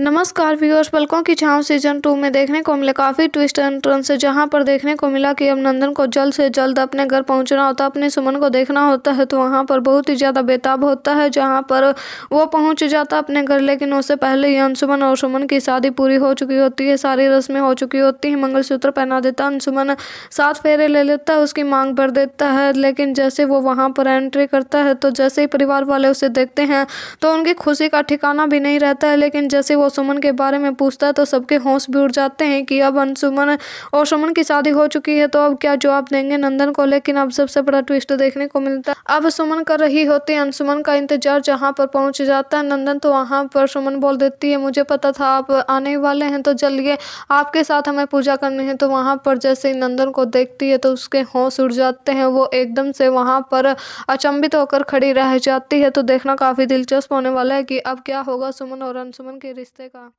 नमस्कार व्यूअर्स पलकों की छांव सीजन टू में देखने को मिले काफ़ी ट्विस्ट एंड टर्न से जहां पर देखने को मिला कि अब नंदन को जल्द से जल्द अपने घर पहुंचना होता है अपने सुमन को देखना होता है तो वहां पर बहुत ही ज़्यादा बेताब होता है जहां पर वो पहुंच जाता अपने घर लेकिन उससे पहले ही अंशुमन और सुमन की शादी पूरी हो चुकी होती है सारी रस्में हो चुकी होती हैं मंगलसूत्र पहना देता है अंशुमन सात फेरे ले लेता है उसकी मांग भर देता है लेकिन जैसे वो वहाँ पर एंट्री करता है तो जैसे ही परिवार वाले उसे देखते हैं तो उनकी खुशी का ठिकाना भी नहीं रहता है लेकिन जैसे वो को सुमन के बारे में पूछता है तो सबके होश भी उड़ जाते हैं कि अब अनसुमन और सुमन की शादी हो चुकी है तो अब क्या जवाब देंगे नंदन को लेकिन अब सबसे बड़ा ट्विस्ट देखने को मिलता है अब सुमन कर रही होती है अनसुमन का इंतजार जहाँ पर पहुंच जाता है नंदन तो वहाँ पर सुमन बोल देती है मुझे पता था आप आने वाले हैं तो चलिए आपके साथ हमें पूजा करनी है तो वहाँ पर जैसे ही नंदन को देखती है तो उसके होश उड़ जाते हैं वो एकदम से वहाँ पर अचंभित होकर खड़ी रह जाती है तो देखना काफ़ी दिलचस्प होने वाला है कि अब क्या होगा सुमन और अनसुमन के रिश्ते पुस्तक का